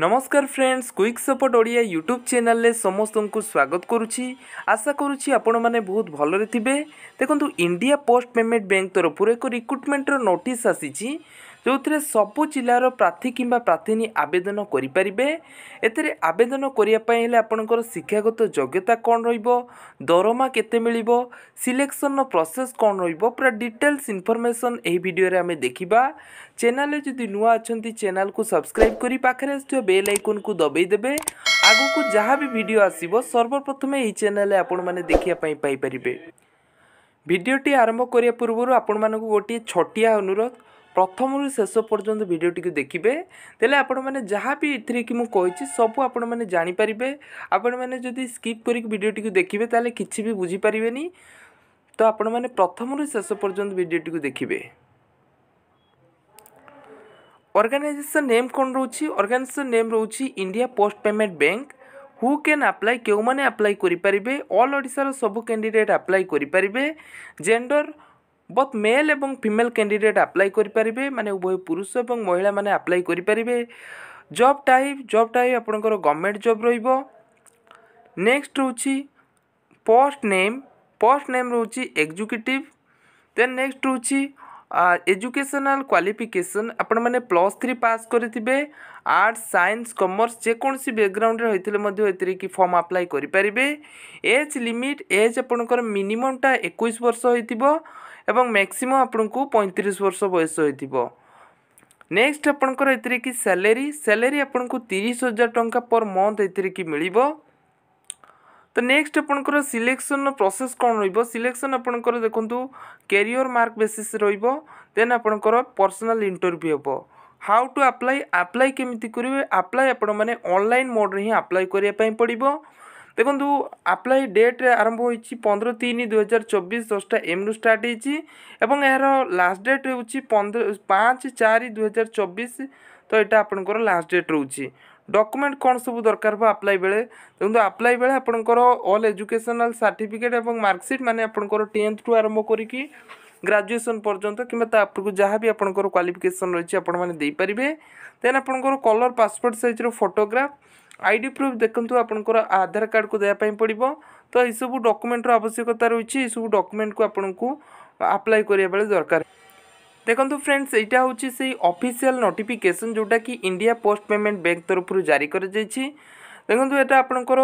ନମସ୍କାର friends quick support Odia YouTube ଚ୍ୟାନେଲରେ ସମସ୍ତଙ୍କୁ ସ୍ୱାଗତ କରୁଛି ଆଶା କରୁଛି ଆପଣମାନେ ବହୁତ ଭଲରେ ଥିବେ ଦେଖନ୍ତୁ ଇଣ୍ଡିଆ ପୋଷ୍ଟ ପେମେଣ୍ଟ ବ୍ୟାଙ୍କ ତରଫରୁ ଏକ ରିକ୍ରୁଟମେଣ୍ଟର ନୋଟିସ୍ ଆସିଛି ଯେଉଁଥିରେ ସବୁ ଜିଲ୍ଲାର ପ୍ରାର୍ଥୀ କିମ୍ବା ପ୍ରାର୍ଥିନୀ ଆବେଦନ କରିପାରିବେ ଏଥିରେ ଆବେଦନ କରିବା ପାଇଁ ହେଲେ ଆପଣଙ୍କର ଶିକ୍ଷାଗତ ଯୋଗ୍ୟତା କ'ଣ ରହିବ ଦରମା କେତେ ମିଳିବ ସିଲେକ୍ସନର ପ୍ରୋସେସ୍ କ'ଣ ରହିବ ପୁରା ଡିଟେଲ୍ସ ଇନଫର୍ମେସନ୍ ଏହି ଭିଡ଼ିଓରେ ଆମେ ଦେଖିବା ଚ୍ୟାନେଲରେ ଯଦି ନୂଆ ଅଛନ୍ତି ଚ୍ୟାନେଲକୁ ସବସ୍କ୍ରାଇବ୍ କରି ପାଖରେ ଆସୁଥିବା ବେଲ୍ ଆଇକନ୍କୁ ଦେବେ ଆଗକୁ ଯାହା ବି ଭିଡ଼ିଓ ଆସିବ ସର୍ବପ୍ରଥମେ ଏହି ଚ୍ୟାନେଲ୍ରେ ଆପଣମାନେ ଦେଖିବା ପାଇଁ ପାଇପାରିବେ ଭିଡ଼ିଓଟି ଆରମ୍ଭ କରିବା ପୂର୍ବରୁ ଆପଣମାନଙ୍କୁ ଗୋଟିଏ ଛୋଟିଆ ଅନୁରୋଧ ପ୍ରଥମରୁ ଶେଷ ପର୍ଯ୍ୟନ୍ତ ଭିଡ଼ିଓଟିକୁ ଦେଖିବେ ତାହେଲେ ଆପଣମାନେ ଯାହା ବି ଏଥିରେ କି ମୁଁ କହିଛି ସବୁ ଆପଣମାନେ ଜାଣିପାରିବେ ଆପଣମାନେ ଯଦି ସ୍କିପ୍ କରିକି ଭିଡ଼ିଓଟିକୁ ଦେଖିବେ ତାହେଲେ କିଛି ବି ବୁଝିପାରିବେନି ତ ଆପଣମାନେ ପ୍ରଥମରୁ ଶେଷ ପର୍ଯ୍ୟନ୍ତ ଭିଡ଼ିଓଟିକୁ ଦେଖିବେ অর্গানাইজেসন নেম কোণ রয়েছে অর্গানাইজেসন নেম রয়েছে India Post Payment Bank who can apply কেউ মানে আপ্লাই করে পারিবে অল ওড়িশার সবু ক্যান্ডিডেট আপ্লাই করে পারিবে জেন্ডর বথ মেল এবং ফিমেল ক্যান্ডিডেট আপ্লাই করে মানে উভয় পুরুষ এবং মহিলা মানে আপ্লাই করে জব টাইপ জব টাইপ আপনার গভর্নমেন্ট জব রহব নেক্সট রয়েছে পোস্ট নেম পোস্ট নেম রয়েছে এক্সিকিউটিভ দেন নেক্সট রয়েছে এজুকেশনাল কোয়ালিফিকেসন আপনার মানে প্লস থ্রি পাস করে আর্টস সাইন্স কমর্স যেকোন ব্যাকগ্রাউন্ডে হয়েছিল এতে কি ফর্ম আপ্লাই করে এজ লিমিট এজ আপনার মিনিমমটা একুশ বর্ষ হয়ে ଏବଂ ମ୍ୟାକ୍ସିମମ୍ ଆପଣଙ୍କୁ ପଇଁତିରିଶ ବର୍ଷ ବୟସ ହୋଇଥିବ ନେକ୍ସଟ ଆପଣଙ୍କର ଏଥିରେ କି ସାଲେରୀ ସାଲେରୀ ଆପଣଙ୍କୁ ତିରିଶ ହଜାର ଟଙ୍କା ପର୍ ମନ୍ଥ ଏଥିରେ କି ମିଳିବ ତ ନେକ୍ସଟ ଆପଣଙ୍କର ସିଲେକ୍ସନର ପ୍ରୋସେସ୍ କ'ଣ ରହିବ ସିଲେକ୍ସନ୍ ଆପଣଙ୍କର ଦେଖନ୍ତୁ କ୍ୟାରିୟର ମାର୍କ ବେସିସ୍ ରହିବ ଦେନ୍ ଆପଣଙ୍କର ପର୍ସନାଲ୍ ଇଣ୍ଟରଭ୍ୟୁ ହେବ ହାଉ ଟୁ ଆପ୍ଲାଏ ଆପ୍ଲାଏ କେମିତି କରିବେ ଆପ୍ଲାଏ ଆପଣମାନେ ଅନଲାଇନ୍ ମୋଡ଼୍ରେ ହିଁ ଆପ୍ଲାଏ କରିବା ପାଇଁ ପଡ଼ିବ ଦେଖନ୍ତୁ ଆପ୍ଲାଏ ଡେଟ୍ ଆରମ୍ଭ ହୋଇଛି ପନ୍ଦର ତିନି ଦୁଇହଜାର ଚବିଶ ଦଶଟା ଏମ୍ରୁ ଷ୍ଟାର୍ଟ ହୋଇଛି ଏବଂ ଏହାର ଲାଷ୍ଟ ଡେଟ୍ ହେଉଛି ପନ୍ଦର ପାଞ୍ଚ ଚାରି ଦୁଇହଜାର ଚବିଶ ତ ଏଇଟା ଆପଣଙ୍କର ଲାଷ୍ଟ ଡେଟ୍ ରହୁଛି ଡକୁମେଣ୍ଟ କ'ଣ ସବୁ ଦରକାର ହେବ ଆପ୍ଲାଏ ବେଳେ ଦେଖନ୍ତୁ ଆପ୍ଲାଏ ବେଳେ ଆପଣଙ୍କର ଅଲ୍ ଏଜୁକେସନାଲ୍ ସାର୍ଟିଫିକେଟ୍ ଏବଂ ମାର୍କସିଟ୍ ମାନେ ଆପଣଙ୍କର ଟେନ୍ଥରୁ ଆରମ୍ଭ କରିକି ଗ୍ରାଜୁଏସନ୍ ପର୍ଯ୍ୟନ୍ତ କିମ୍ବା ତା ଉପରକୁ ଯାହା ବି ଆପଣଙ୍କର କ୍ୱାଲିଫିକେସନ୍ ରହିଛି ଆପଣମାନେ ଦେଇପାରିବେ ଦେନ୍ ଆପଣଙ୍କର କଲର୍ ପାସପୋର୍ଟ ସାଇଜ୍ର ଫଟୋଗ୍ରାଫ୍ আই ডি ପ୍ରୁଫ୍ ଦେଖନ୍ତୁ ଆପଣଙ୍କର ଆଧାର କାର୍ଡ଼କୁ ଦେବା ପାଇଁ ପଡ଼ିବ ତ ଏସବୁ ଡକୁମେଣ୍ଟର ଆବଶ୍ୟକତା ରହିଛି ଏସବୁ ଡକୁମେଣ୍ଟକୁ ଆପଣଙ୍କୁ ଆପ୍ଲାଏ କରିବା ବେଳେ ଦରକାର ଦେଖନ୍ତୁ ଫ୍ରେଣ୍ଡସ୍ ଏଇଟା ହେଉଛି ସେଇ ଅଫିସିଆଲ୍ ନୋଟିଫିକେସନ୍ ଯେଉଁଟାକି ଇଣ୍ଡିଆ ପୋଷ୍ଟ ପେମେଣ୍ଟ ବ୍ୟାଙ୍କ ତରଫରୁ ଜାରି କରାଯାଇଛି ଦେଖନ୍ତୁ ଏଇଟା ଆପଣଙ୍କର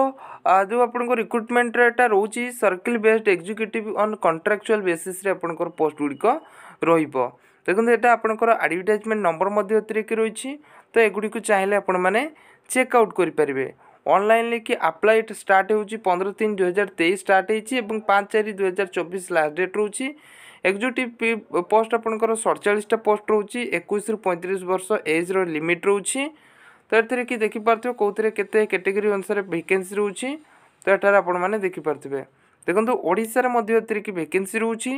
ଯେଉଁ ଆପଣଙ୍କ ରିକ୍ରୁଟମେଣ୍ଟରେ ଏଇଟା ରହୁଛି circle based executive on contractual ବେସିସ୍ରେ ଆପଣଙ୍କର ପୋଷ୍ଟ ଗୁଡ଼ିକ ରହିବ ଦେଖନ୍ତୁ ଏଇଟା ଆପଣଙ୍କର ଆଡ଼ଭର୍ଟାଇଜମେଣ୍ଟ ନମ୍ବର ମଧ୍ୟ ଏଥିରେ କି ରହିଛି ତ ଏଗୁଡ଼ିକୁ ଚାହିଁଲେ ଆପଣମାନେ ଚେକ୍ ଆଉଟ୍ କରିପାରିବେ ଅନଲାଇନ୍ରେ କି ଆପ୍ଲାଏ ଷ୍ଟାର୍ଟ ହେଉଛି ପନ୍ଦର ତିନି ଦୁଇହଜାର ତେଇଶ ଷ୍ଟାର୍ଟ ହେଇଛି ଏବଂ ପାଞ୍ଚ ଚାରି ଦୁଇହଜାର ଚବିଶ ଲାଷ୍ଟ ଡେଟ୍ ରହୁଛି ଏକ୍ଜିକ୍ୟୁଟିଭ୍ ପୋଷ୍ଟ ଆପଣଙ୍କର ସଡ଼ଚାଳିଶଟା ପୋଷ୍ଟ ରହୁଛି ଏକୋଇଶରୁ ପଇଁତିରିଶ ବର୍ଷ ଏଜ୍ର ଲିମିଟ୍ ରହୁଛି ତ ଏଥିରେ କି ଦେଖିପାରୁଥିବେ କେଉଁଥିରେ କେତେ କ୍ୟାଟେଗୋରୀ ଅନୁସାରେ ଭେକେନ୍ସି ରହୁଛି ତ ଏଠାରେ ଆପଣମାନେ ଦେଖିପାରୁଥିବେ ଦେଖନ୍ତୁ ଓଡ଼ିଶାରେ ମଧ୍ୟ ଏଥିରେ କି ଭେକେନ୍ସି ରହୁଛି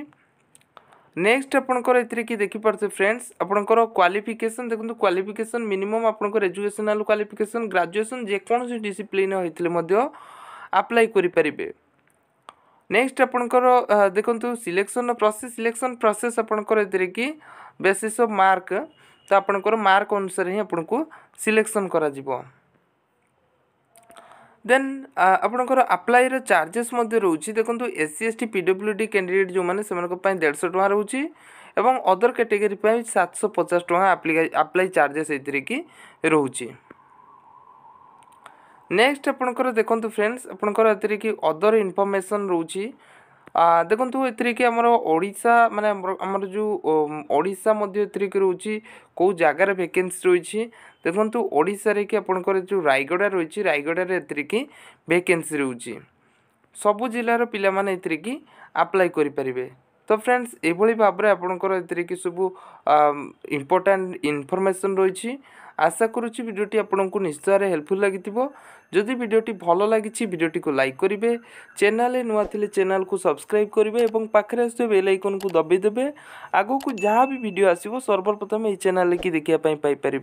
ନେକ୍ସଟ ଆପଣଙ୍କର ଏଥିରେ କି ଦେଖିପାରୁଛେ ଫ୍ରେଣ୍ଡସ୍ ଆପଣଙ୍କର କ୍ୱାଲିଫିକେସନ୍ ଦେଖନ୍ତୁ କ୍ୱାଲିଫିକେସନ୍ ମିନିମମ୍ ଆପଣଙ୍କର ଏଜୁକେସନାଲ କ୍ୱାଲିଫିକେସନ୍ ଗ୍ରାଜୁଏସନ୍ ଯେକୌଣସି ଡିସିପ୍ଲିନ୍ ହୋଇଥିଲେ ମଧ୍ୟ ଆପ୍ଲାଏ କରିପାରିବେ ନେକ୍ସଟ ଆପଣଙ୍କର ଦେଖନ୍ତୁ ସିଲେକ୍ସନର ପ୍ରସେସ ସିଲେକ୍ସନ ପ୍ରସେସ ଆପଣଙ୍କର ଏଥିରେ କି ବେସିସ୍ ଅଫ୍ ମାର୍କ ତ ଆପଣଙ୍କର ମାର୍କ ଅନୁସାରେ ହିଁ ଆପଣଙ୍କୁ ସିଲେକ୍ସନ କରାଯିବ ଦେନ୍ ଆପଣଙ୍କର ଆପ୍ଲାଏର ଚାର୍ଜେସ୍ ମଧ୍ୟ ରହୁଛି ଦେଖନ୍ତୁ S C S T P W D candidate ଯେଉଁମାନେ ସେମାନଙ୍କ ପାଇଁ ଦେଢ଼ଶହ ଟଙ୍କା ରହୁଛି ଏବଂ ଅଦର କ୍ୟାଟେଗୋରୀ ପାଇଁ ସାତଶହ ପଚାଶ ଟଙ୍କା ଆପ୍ଲାଏ ଚାର୍ଜେସ୍ ଏଥିରେ କି ରହୁଛି ନେକ୍ସଟ ଆପଣଙ୍କର ଦେଖନ୍ତୁ ଫ୍ରେଣ୍ଡସ୍ ଆପଣଙ୍କର ଏଥିରେ କି ଅଦର ଇନଫର୍ମେସନ୍ ରହୁଛି ଦେଖନ୍ତୁ ଏଥିରେ କି ଆମର ଓଡ଼ିଶା ମାନେ ଆମର ଯେଉଁ ଓଡ଼ିଶା ମଧ୍ୟ ଏଥିରେ କି ରହୁଛି କେଉଁ ଜାଗାରେ ଭେକେନ୍ସି ରହିଛି দেখুন ওড়শার কি আপনার যে রায়গড়া রয়েছে রায়গড়ার এতে কি ভ্যাকেন্সি রয়েছে সবু জেলার পিলা মানে এতে কি আপ্লাই করে পারে তো ফ্রেন্ডস এইভাবে ভাবে আপনার এতে কি সবু ইম্পর্টাট ইনফরমেসন রয়েছে আশা করুছি ভিডিওটি আপনার নিশ্চয় হেল্পফুল লাগিব যদি ভিডিওটি ভালো লাগিছি ভিডিওটি লাইক করবে চ্যানেলে নূয়া থিলে চ্যানেল কু সবসক্রাইব করবে এবং পাখে আসুক বেল আইকন কু দবাই দেবে আগুক যা বি ভিডিও আসব সর্বপ্রথমে এই চ্যানেল কি দেখা পাইপারে